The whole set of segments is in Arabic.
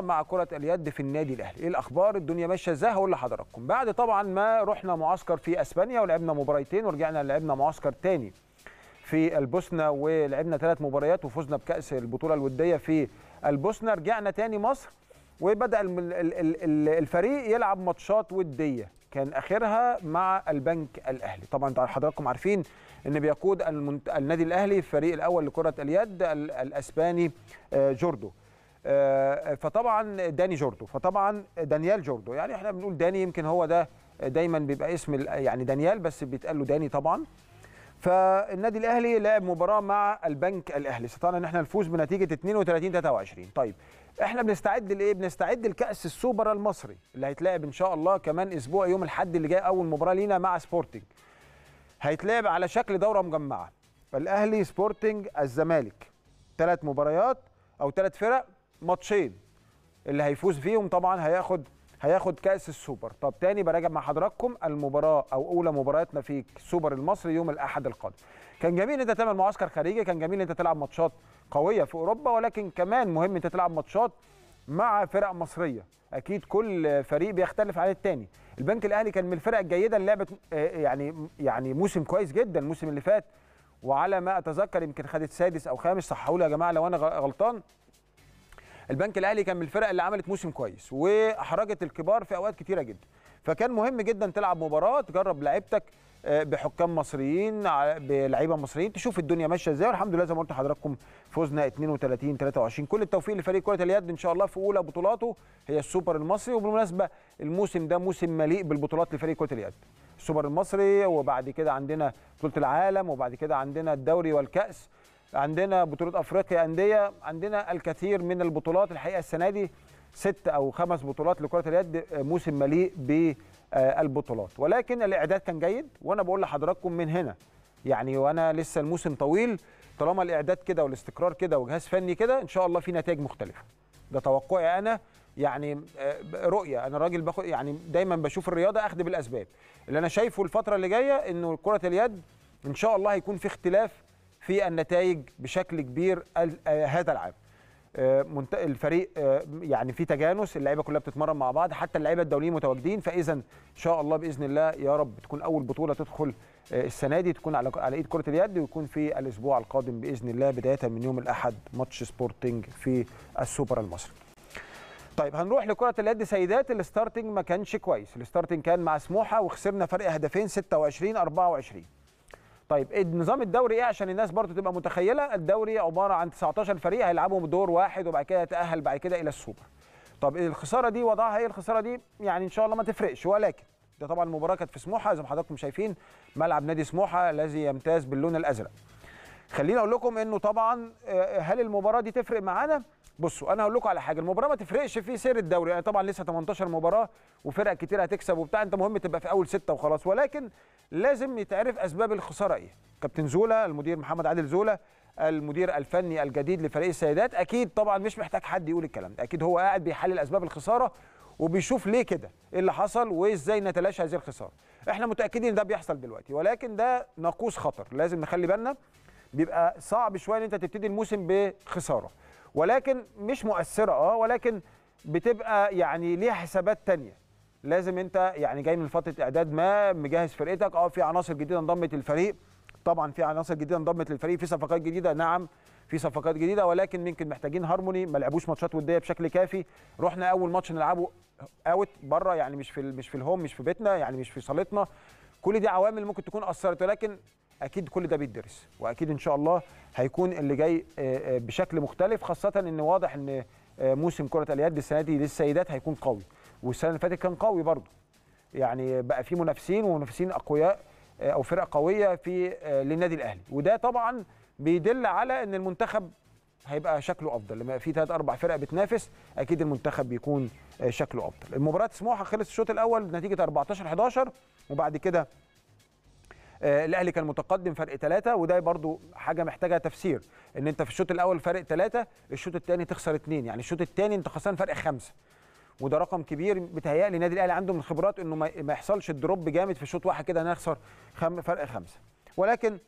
مع كرة اليد في النادي الأهلي، إيه الأخبار؟ الدنيا ماشية إزاي؟ هقول لحضراتكم، بعد طبعًا ما رحنا معسكر في أسبانيا ولعبنا مباريتين ورجعنا لعبنا معسكر تاني في البوسنة ولعبنا ثلاث مباريات وفزنا بكأس البطولة الودية في البوسنة، رجعنا تاني مصر وبدأ الفريق يلعب ماتشات ودية، كان آخرها مع البنك الأهلي، طبعًا حضراتكم عارفين ان بيقود النادي الاهلي الفريق الاول لكره اليد الاسباني آه، جوردو آه، فطبعا داني جوردو فطبعا دانيال جوردو يعني احنا بنقول داني يمكن هو ده دايما بيبقى اسم يعني دانيال بس بيتقال له داني طبعا فالنادي الاهلي لعب مباراه مع البنك الاهلي استطعنا ان احنا نفوز بنتيجه 32 23 طيب احنا بنستعد لايه بنستعد لكاس السوبر المصري اللي هيتلعب ان شاء الله كمان اسبوع يوم الاحد اللي جاي اول مباراه لينا مع سبورتنج هيتلعب على شكل دوره مجمعه فالاهلي سبورتنج الزمالك ثلاث مباريات او ثلاث فرق ماتشين اللي هيفوز فيهم طبعا هياخد هياخد كاس السوبر طب تاني براجع مع حضراتكم المباراه او اولى مبارياتنا في السوبر المصري يوم الاحد القادم كان جميل انت تعمل معسكر خارجي كان جميل انت تلعب ماتشات قويه في اوروبا ولكن كمان مهم انت تلعب ماتشات مع فرق مصريه اكيد كل فريق بيختلف عن التاني البنك الاهلي كان من الفرق الجيده اللي لعبت آه، يعني يعني موسم كويس جدا الموسم اللي فات وعلى ما اتذكر يمكن خدت سادس او خامس صححوا لي يا جماعه لو انا غلطان البنك الاهلي كان من الفرق اللي عملت موسم كويس واحرجت الكبار في اوقات كتيره جدا فكان مهم جدا تلعب مباراه تجرب لعيبتك آه، بحكام مصريين بلعيبه مصريين تشوف الدنيا ماشيه ازاي والحمد لله زي ما قلت لحضراتكم فوزنا 32 23 كل التوفيق لفريق كره اليد ان شاء الله في اولى بطولاته هي السوبر المصري وبالمناسبه الموسم ده موسم مليء بالبطولات لفريق كره اليد السوبر المصري وبعد كده عندنا بطوله العالم وبعد كده عندنا الدوري والكاس عندنا بطوله افريقيا انديه عندنا الكثير من البطولات الحقيقه السنه دي ست او خمس بطولات لكره اليد آه، موسم مليء بالبطولات ولكن الاعداد كان جيد وانا بقول لحضراتكم من هنا يعني وانا لسه الموسم طويل طالما الاعداد كده والاستقرار كده وجهاز فني كده ان شاء الله في نتائج مختلفه ده توقعي انا يعني آه، رؤيه انا راجل باخد يعني دايما بشوف الرياضه اخد بالاسباب اللي انا شايفه الفتره اللي جايه انه كره اليد ان شاء الله هيكون في اختلاف في النتائج بشكل كبير آه، هذا العام آه، الفريق آه، يعني في تجانس اللعيبه كلها بتتمرن مع بعض حتى اللعيبه الدوليين متواجدين فاذا ان شاء الله باذن الله يا رب تكون اول بطوله تدخل السنه دي تكون على على ايد كره اليد ويكون في الاسبوع القادم باذن الله بدايه من يوم الاحد ماتش سبورتنج في السوبر المصري طيب هنروح لكرة اليد سيدات الستارتنج ما كانش كويس الستارتنج كان مع سموحة وخسرنا فرق هدفين 26 24 طيب إيه نظام الدوري ايه عشان الناس برضو تبقى متخيله الدوري عباره عن 19 فريق هيلعبوا دور واحد وبعد كده يتاهل بعد كده الى السوبر طب الخساره دي وضعها ايه الخساره دي يعني ان شاء الله ما تفرقش ولكن ده طبعا المباراه كانت في سموحه زي ما حضراتكم شايفين ملعب نادي سموحه الذي يمتاز باللون الازرق خليني اقول لكم انه طبعا آه، هل المباراه دي تفرق معانا بصوا انا هقول لكم على حاجه المباراه ما تفرقش في سير الدوري يعني طبعا لسه 18 مباراه وفرق كتير هتكسب وبتاع انت مهم تبقى في اول سته وخلاص ولكن لازم يتعرف اسباب الخساره ايه كابتن زولا المدير محمد عادل زولا المدير الفني الجديد لفريق السيدات اكيد طبعا مش محتاج حد يقول الكلام ده اكيد هو قاعد بيحلل اسباب الخساره وبيشوف ليه كده ايه اللي حصل وازاي نتلاشى هذه الخساره احنا متاكدين ان ده بيحصل دلوقتي ولكن ده ناقوس خطر لازم نخلي بالنا بيبقى صعب شويه ان انت تبتدي الموسم بخساره ولكن مش مؤثره اه ولكن بتبقى يعني ليها حسابات تانية لازم انت يعني جاي من فتره اعداد ما مجهز فرقتك اه في عناصر جديده انضمت للفريق طبعا في عناصر جديده انضمت للفريق في صفقات جديده نعم في صفقات جديده ولكن يمكن محتاجين هارموني ما لعبوش ماتشات وديه بشكل كافي رحنا اول ماتش نلعبه اوت بره يعني مش في مش في الهوم مش في بيتنا يعني مش في صالتنا كل دي عوامل ممكن تكون اثرت ولكن اكيد كل ده بيدرس واكيد ان شاء الله هيكون اللي جاي آه، آه، بشكل مختلف خاصه ان واضح ان آه، موسم كره اليد السنه دي للسيدات هيكون قوي والسنه اللي فاتت كان قوي برضه يعني بقى في منافسين ومنافسين اقوياء او فرق قويه في للنادي الاهلي وده طبعا بيدل على ان المنتخب هيبقى شكله افضل لما في ثلاث اربع فرق بتنافس اكيد المنتخب بيكون شكله افضل المباراه سموحه خلص الشوط الاول بنتيجه 14 11 وبعد كده آه، الاهلي كان متقدم فرق ثلاثه وده برضو حاجه محتاجه تفسير ان انت في الشوط الاول فارق ثلاثه الشوط الثاني تخسر اثنين يعني الشوط الثاني انت خسران فرق خمسه وده رقم كبير بيتهيألي النادي الاهلي عنده من الخبرات انه ما يحصلش الدروب جامد في شوط واحد كده نخسر خم فرق خمسه ولكن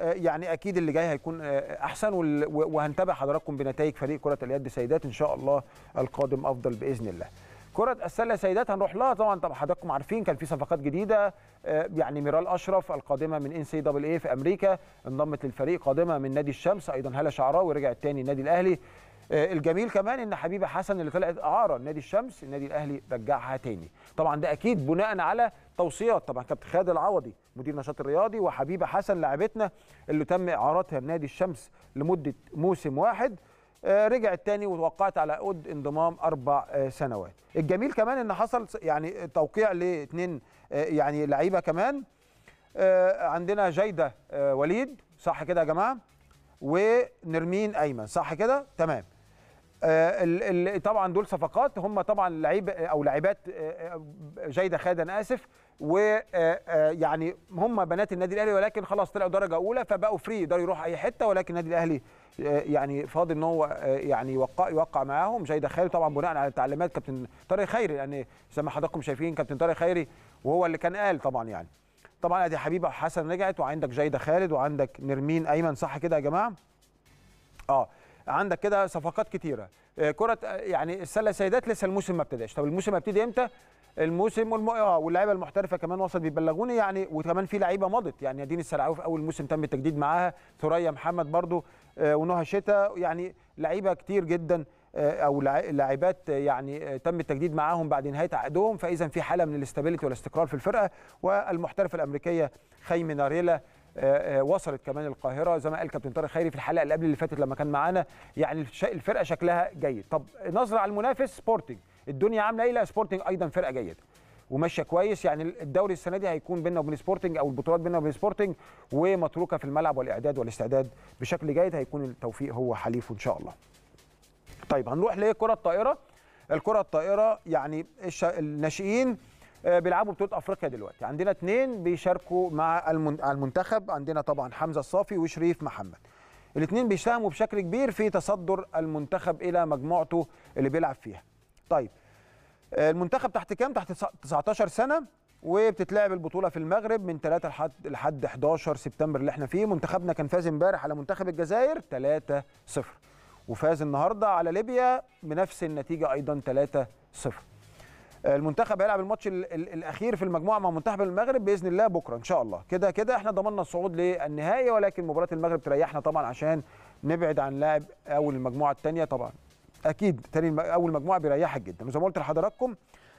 آه، يعني اكيد اللي جاي هيكون آه، احسن وهنتابع حضراتكم بنتائج فريق كره اليد سيدات ان شاء الله القادم افضل باذن الله كره السله سيدات هنروح لها طبعا طب حضراتكم عارفين كان في صفقات جديده آه، يعني ميرال اشرف القادمه من ان سي دبل اي في امريكا انضمت للفريق قادمه من نادي الشمس ايضا هاله شعراوي رجعت تاني النادي الاهلي آه، الجميل كمان ان حبيبه حسن اللي طلعت اعاره نادي الشمس النادي الاهلي رجعها تاني طبعا ده اكيد بناء على توصيات طبعا كابتن خالد العوضي مدير النشاط الرياضي وحبيبه حسن لاعبتنا اللي تم اعارتها لنادي الشمس لمده موسم واحد آه، رجعت تاني وتوقعت على عقد انضمام اربع آه، سنوات الجميل كمان ان حصل يعني توقيع لاثنين آه، يعني لعيبه كمان عندنا جيده وليد صح كده يا جماعه ونرمين ايمن صح كده تمام آه، طبعا دول صفقات هم طبعا لعيب او لعيبات آه، آه، جيده خالد اسف ويعني هم بنات النادي الاهلي ولكن خلاص طلعوا درجه اولى فبقوا فري يقدروا يروحوا اي حته ولكن النادي الاهلي يعني فاضل ان هو يعني يوقع يوقع معاهم جيده خالد طبعا بناء على تعليمات كابتن طارق خيري لان يعني زي ما حضراتكم شايفين كابتن طارق خيري وهو اللي كان قال طبعا يعني طبعا ادي حبيبه حسن رجعت وعندك جيده خالد وعندك نرمين ايمن صح كده يا جماعه اه عندك كده صفقات كتيره آه، كره آه، يعني السله سيدات لسه الموسم ما ابتداش طب الموسم هيبتدي امتى الموسم والم... اه واللعيبه المحترفه كمان وصلت بيبلغوني يعني وكمان في لعيبه مضت يعني نادين السرعاوي في اول موسم تم التجديد معاها ثريا محمد برضو آه، ونهى شتا يعني لعيبه كتير جدا او لاعبات يعني تم التجديد معاهم بعد نهايه عقدهم فاذا في حاله من الاستابيليتي والاستقرار في الفرقه والمحترفه الامريكيه خيمي ناريلا آه، آه، وصلت كمان القاهره زي ما قال كابتن طارق خيري في الحلقه اللي قبل اللي فاتت لما كان معانا يعني الفرقه شكلها جيد طب نظره على المنافس سبورتنج الدنيا عامله ايه لا سبورتنج ايضا فرقه جيده وماشيه كويس يعني الدوري السنه دي هيكون بيننا وبين سبورتنج او البطولات بيننا وبين سبورتنج ومتروكه في الملعب والاعداد والاستعداد بشكل جيد هيكون التوفيق هو حليفه ان شاء الله. طيب هنروح لكره الطائره الكره الطائره يعني الناشئين آه، بيلعبوا بطوله افريقيا دلوقتي عندنا اثنين بيشاركوا مع المنتخب عندنا طبعا حمزه الصافي وشريف محمد الاثنين بيساهموا بشكل كبير في تصدر المنتخب الى مجموعته اللي بيلعب فيها طيب آه، المنتخب تحت كام تحت 19 سنه وبتتلعب البطوله في المغرب من 3 لحد 11 سبتمبر اللي احنا فيه منتخبنا كان فاز امبارح على منتخب الجزائر 3 0 وفاز النهارده على ليبيا بنفس النتيجه ايضا 3 0 المنتخب هيلعب الماتش الاخير في المجموعه مع منتخب المغرب باذن الله بكره ان شاء الله كده كده احنا ضمننا الصعود للنهائي ولكن مباراه المغرب تريحنا طبعا عشان نبعد عن لاعب اول المجموعه الثانيه طبعا اكيد تاني اول مجموعه بيريحك جدا وزي ما قلت لحضراتكم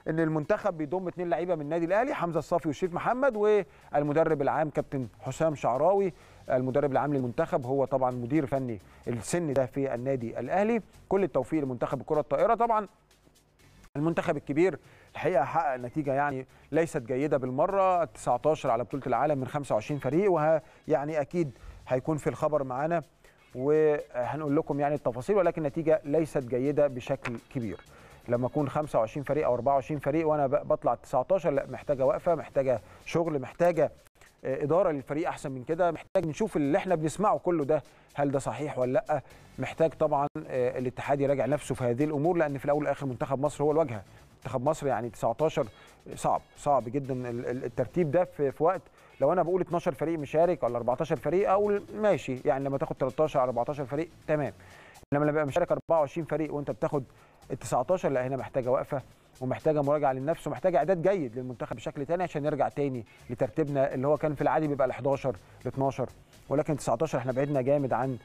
ان المنتخب بيضم اثنين لعيبه من النادي الاهلي حمزه الصافي وشريف محمد والمدرب العام كابتن حسام شعراوي المدرب العام للمنتخب هو طبعا مدير فني السن ده في النادي الاهلي كل التوفيق لمنتخب الكره الطائره طبعا المنتخب الكبير الحقيقه حقق نتيجه يعني ليست جيده بالمره 19 على بطوله العالم من 25 فريق وه يعني اكيد هيكون في الخبر معانا وهنقول لكم يعني التفاصيل ولكن النتيجه ليست جيده بشكل كبير لما اكون 25 فريق او 24 فريق وانا بطلع 19 لا محتاجه وقفه محتاجه شغل محتاجه آه، اداره للفريق احسن من كده محتاج نشوف اللي احنا بنسمعه كله ده هل ده صحيح ولا لا محتاج طبعا آه، الاتحاد يراجع نفسه في هذه الامور لان في الاول والاخر منتخب مصر هو الواجهه منتخب مصر يعني 19 صعب صعب جدا الترتيب ده في, وقت لو انا بقول 12 فريق مشارك ولا 14 فريق اقول ماشي يعني لما تاخد 13 14 فريق تمام لما بقى مشارك 24 فريق وانت بتاخد ال 19 لا هنا محتاجه وقفه ومحتاجه مراجعه للنفس ومحتاجه اعداد جيد للمنتخب بشكل تاني عشان نرجع تاني لترتيبنا اللي هو كان في العادي بيبقى ال 11 ل 12 ولكن 19 احنا بعدنا جامد عن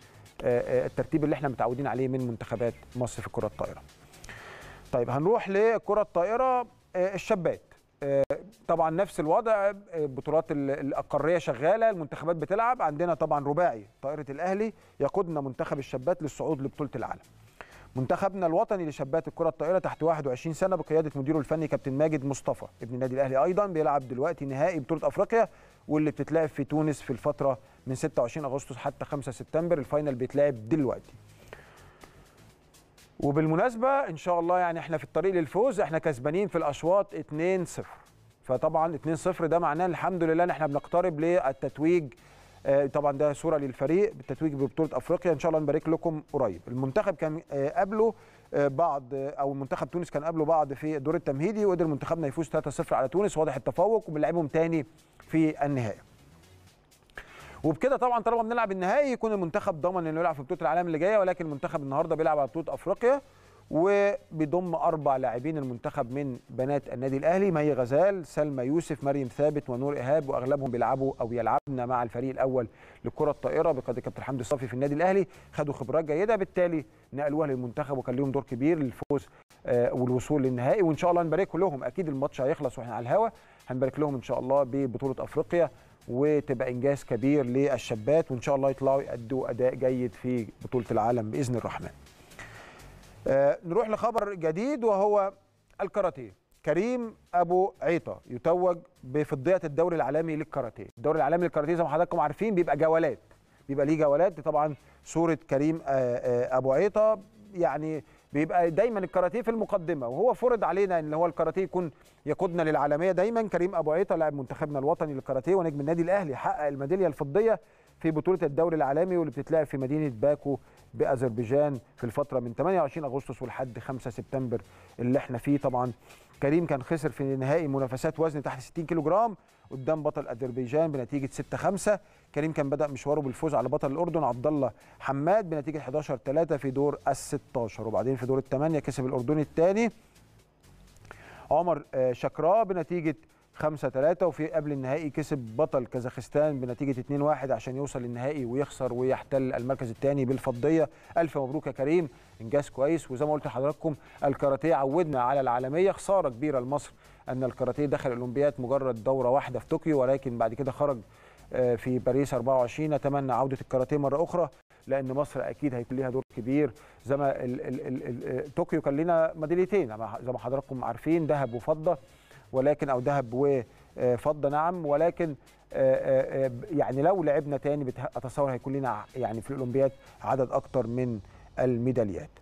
آه، آه، الترتيب اللي احنا متعودين عليه من منتخبات مصر في كره الطائره. طيب هنروح لكره الطائره آه، الشابات طبعا نفس الوضع بطولات القاريه شغاله المنتخبات بتلعب عندنا طبعا رباعي طائره الاهلي يقودنا منتخب الشابات للصعود لبطوله العالم منتخبنا الوطني لشابات الكره الطائره تحت 21 سنه بقياده مديره الفني كابتن ماجد مصطفى ابن النادي الاهلي ايضا بيلعب دلوقتي نهائي بطوله افريقيا واللي بتتلعب في تونس في الفتره من 26 اغسطس حتى 5 سبتمبر الفاينل بيتلعب دلوقتي وبالمناسبه ان شاء الله يعني احنا في الطريق للفوز احنا كسبانين في الاشواط 2-0 فطبعا 2-0 ده معناه الحمد لله ان احنا بنقترب للتتويج آه، طبعا ده صوره للفريق بالتتويج ببطوله افريقيا ان شاء الله نبارك لكم قريب المنتخب كان آه، قبله آه، بعض او منتخب تونس كان قبله بعض في الدور التمهيدي وقدر منتخبنا يفوز 3-0 على تونس واضح التفوق وبنلعبهم تاني في النهائي وبكده طبعا طالما بنلعب النهائي يكون المنتخب ضمن انه يلعب في بطوله العالم اللي جايه ولكن المنتخب النهارده بيلعب على بطوله افريقيا وبيضم اربع لاعبين المنتخب من بنات النادي الاهلي مي غزال سلمى يوسف مريم ثابت ونور ايهاب واغلبهم بيلعبوا او يلعبن مع الفريق الاول لكره الطائره بقياده كابتن حمدي الصافي في النادي الاهلي خدوا خبرات جيده بالتالي نقلوها للمنتخب وكان لهم دور كبير للفوز آه، والوصول للنهائي وان شاء الله نبارك لهم اكيد الماتش هيخلص واحنا على الهوا هنبارك لهم ان شاء الله ببطوله افريقيا وتبقى انجاز كبير للشابات وان شاء الله يطلعوا يأدوا اداء جيد في بطوله العالم باذن الرحمن آه، نروح لخبر جديد وهو الكاراتيه كريم ابو عيطه يتوج بفضيه الدوري العالمي للكاراتيه الدوري العالمي للكاراتيه زي ما حضراتكم عارفين بيبقى جولات بيبقى ليه جولات دي طبعا صوره كريم آه، آه، ابو عيطه يعني بيبقى دايما الكاراتيه في المقدمه وهو فرض علينا ان هو الكاراتيه يكون يقودنا للعالميه دايما كريم ابو عيطه لاعب منتخبنا الوطني للكاراتيه ونجم النادي الاهلي حقق الميداليه الفضيه في بطوله الدوري العالمي واللي بتتلعب في مدينه باكو باذربيجان في الفتره من 28 اغسطس ولحد 5 سبتمبر اللي احنا فيه طبعا كريم كان خسر في نهائي منافسات وزن تحت 60 كيلو جرام قدام بطل اذربيجان بنتيجه 6 5 كريم كان بدا مشواره بالفوز على بطل الاردن عبد الله حماد بنتيجه 11 3 في دور ال 16 وبعدين في دور الثمانيه كسب الاردني الثاني عمر آه، شكراه بنتيجه 5 3 وفي قبل النهائي كسب بطل كازاخستان بنتيجه 2 1 عشان يوصل للنهائي ويخسر ويحتل المركز الثاني بالفضيه الف مبروك يا كريم انجاز كويس وزي ما قلت لحضراتكم الكاراتيه عودنا على العالميه خساره كبيره لمصر ان الكاراتيه دخل الاولمبياد مجرد دوره واحده في طوكيو ولكن بعد كده خرج آه، في باريس 24 اتمنى عوده الكاراتيه مره اخرى لان مصر اكيد هيكون ليها دور كبير زي ما آه، طوكيو كان لنا ميداليتين زي ما حضراتكم عارفين ذهب وفضه ولكن او ذهب وفضه آه، نعم ولكن آه، آه، يعني لو لعبنا تاني اتصور هيكون لنا يعني في الاولمبياد عدد اكتر من الميداليات